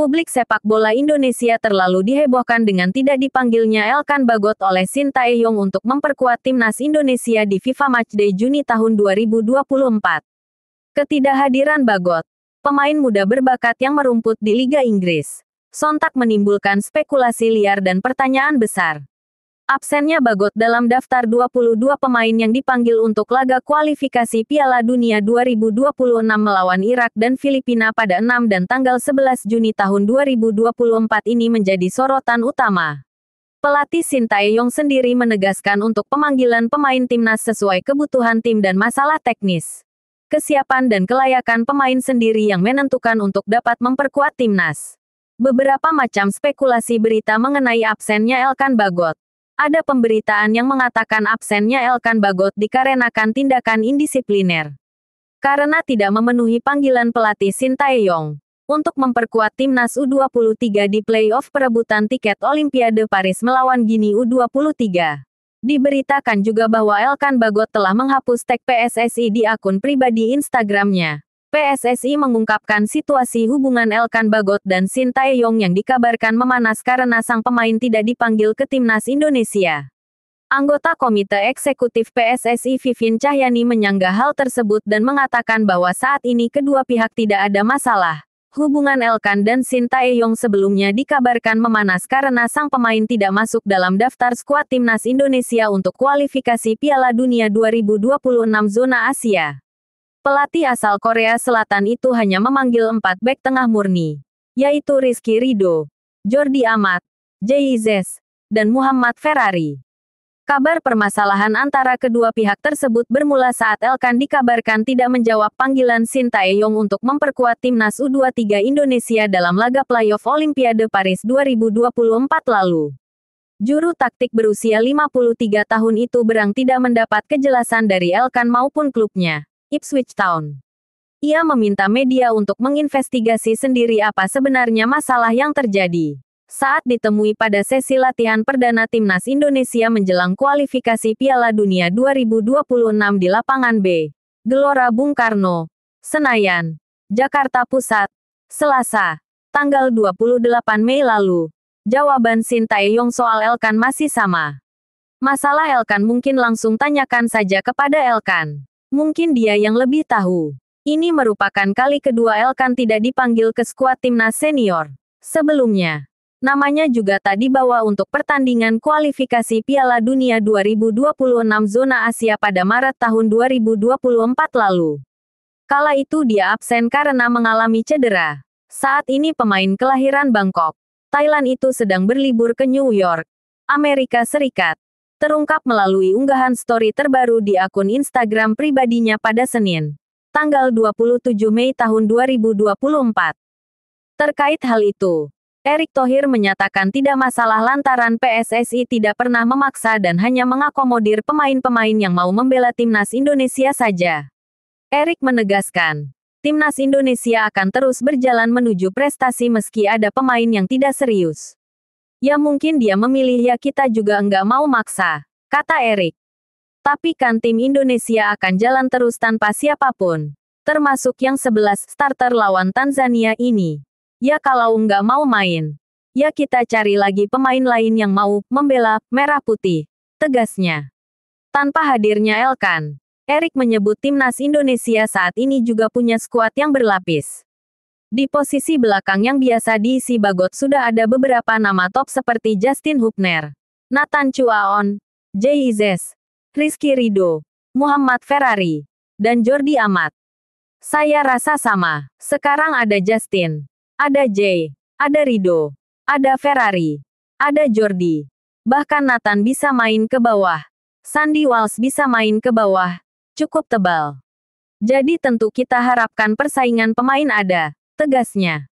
publik sepak bola Indonesia terlalu dihebohkan dengan tidak dipanggilnya Elkan Bagot oleh Sinta Sintayong untuk memperkuat timnas Indonesia di FIFA Matchday Juni tahun 2024. Ketidakhadiran Bagot, pemain muda berbakat yang merumput di Liga Inggris, sontak menimbulkan spekulasi liar dan pertanyaan besar. Absennya Bagot dalam daftar 22 pemain yang dipanggil untuk laga kualifikasi Piala Dunia 2026 melawan Irak dan Filipina pada 6 dan tanggal 11 Juni tahun 2024 ini menjadi sorotan utama. Pelatih Sintayong sendiri menegaskan untuk pemanggilan pemain timnas sesuai kebutuhan tim dan masalah teknis. Kesiapan dan kelayakan pemain sendiri yang menentukan untuk dapat memperkuat timnas. Beberapa macam spekulasi berita mengenai absennya Elkan Bagot. Ada pemberitaan yang mengatakan absennya Elkan Bagot dikarenakan tindakan indisipliner. Karena tidak memenuhi panggilan pelatih Sintayong untuk memperkuat timnas U23 di playoff perebutan tiket Olimpiade Paris melawan Gini U23. Diberitakan juga bahwa Elkan Bagot telah menghapus tag PSSI di akun pribadi Instagramnya. PSSI mengungkapkan situasi hubungan Elkan Bagot dan Shin Taeyong yang dikabarkan memanas karena sang pemain tidak dipanggil ke timnas Indonesia. Anggota Komite Eksekutif PSSI Vivin Cahyani menyanggah hal tersebut dan mengatakan bahwa saat ini kedua pihak tidak ada masalah. Hubungan Elkan dan Shin Taeyong sebelumnya dikabarkan memanas karena sang pemain tidak masuk dalam daftar skuad timnas Indonesia untuk kualifikasi Piala Dunia 2026 zona Asia. Pelatih asal Korea Selatan itu hanya memanggil empat bek tengah murni, yaitu Rizky Rido, Jordi Amat, Jay Zes, dan Muhammad Ferrari. Kabar permasalahan antara kedua pihak tersebut bermula saat Elkan dikabarkan tidak menjawab panggilan Shin Taeyong untuk memperkuat timnas U23 Indonesia dalam laga playoff Olimpiade Paris 2024 lalu. Juru taktik berusia 53 tahun itu berang tidak mendapat kejelasan dari Elkan maupun klubnya. Ipswich Town. Ia meminta media untuk menginvestigasi sendiri apa sebenarnya masalah yang terjadi. Saat ditemui pada sesi latihan perdana Timnas Indonesia menjelang kualifikasi Piala Dunia 2026 di lapangan B, Gelora Bung Karno, Senayan, Jakarta Pusat, Selasa, tanggal 28 Mei lalu. Jawaban Sintayong soal Elkan masih sama. Masalah Elkan mungkin langsung tanyakan saja kepada Elkan. Mungkin dia yang lebih tahu. Ini merupakan kali kedua Elkan tidak dipanggil ke skuad timnas senior. Sebelumnya, namanya juga tak dibawa untuk pertandingan kualifikasi Piala Dunia 2026 zona Asia pada Maret tahun 2024 lalu. Kala itu dia absen karena mengalami cedera. Saat ini pemain kelahiran Bangkok, Thailand itu sedang berlibur ke New York, Amerika Serikat terungkap melalui unggahan story terbaru di akun Instagram pribadinya pada Senin, tanggal 27 Mei tahun 2024. Terkait hal itu, Erick Thohir menyatakan tidak masalah lantaran PSSI tidak pernah memaksa dan hanya mengakomodir pemain-pemain yang mau membela timnas Indonesia saja. Erick menegaskan, timnas Indonesia akan terus berjalan menuju prestasi meski ada pemain yang tidak serius. Ya mungkin dia memilih ya kita juga enggak mau maksa, kata Erik. Tapi kan tim Indonesia akan jalan terus tanpa siapapun. Termasuk yang sebelas starter lawan Tanzania ini. Ya kalau enggak mau main. Ya kita cari lagi pemain lain yang mau membela merah putih. Tegasnya. Tanpa hadirnya Elkan, Erik menyebut timnas Indonesia saat ini juga punya skuad yang berlapis. Di posisi belakang yang biasa diisi Bagot sudah ada beberapa nama top seperti Justin Hubner, Nathan Chuaon, Jay Izes, Rizky Rido, Muhammad Ferrari, dan Jordi Amat. Saya rasa sama. Sekarang ada Justin, ada Jay, ada Rido, ada Ferrari, ada Jordi. Bahkan Nathan bisa main ke bawah. Sandy Walsh bisa main ke bawah. Cukup tebal. Jadi tentu kita harapkan persaingan pemain ada tegasnya.